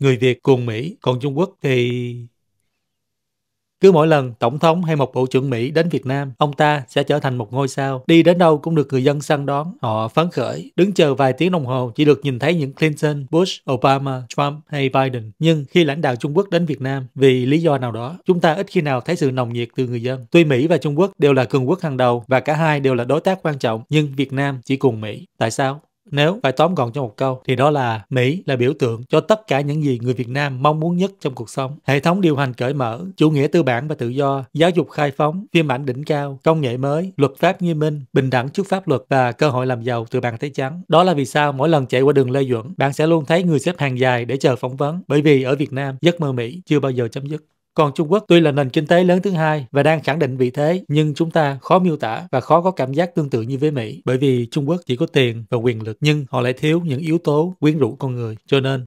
người Việt cùng Mỹ, còn Trung Quốc thì... Cứ mỗi lần tổng thống hay một bộ trưởng Mỹ đến Việt Nam, ông ta sẽ trở thành một ngôi sao, đi đến đâu cũng được người dân săn đón. Họ phấn khởi, đứng chờ vài tiếng đồng hồ chỉ được nhìn thấy những Clinton, Bush, Obama, Trump hay Biden. Nhưng khi lãnh đạo Trung Quốc đến Việt Nam, vì lý do nào đó, chúng ta ít khi nào thấy sự nồng nhiệt từ người dân. Tuy Mỹ và Trung Quốc đều là cường quốc hàng đầu và cả hai đều là đối tác quan trọng, nhưng Việt Nam chỉ cùng Mỹ. Tại sao? Nếu phải tóm gọn trong một câu thì đó là Mỹ là biểu tượng cho tất cả những gì người Việt Nam mong muốn nhất trong cuộc sống. Hệ thống điều hành cởi mở, chủ nghĩa tư bản và tự do, giáo dục khai phóng, phim ảnh đỉnh cao, công nghệ mới, luật pháp nghiêm minh, bình đẳng trước pháp luật và cơ hội làm giàu từ bàn tay trắng. Đó là vì sao mỗi lần chạy qua đường Lê Duẩn, bạn sẽ luôn thấy người xếp hàng dài để chờ phỏng vấn, bởi vì ở Việt Nam, giấc mơ Mỹ chưa bao giờ chấm dứt. Còn Trung Quốc tuy là nền kinh tế lớn thứ hai và đang khẳng định vị thế, nhưng chúng ta khó miêu tả và khó có cảm giác tương tự như với Mỹ, bởi vì Trung Quốc chỉ có tiền và quyền lực, nhưng họ lại thiếu những yếu tố quyến rũ con người. Cho nên,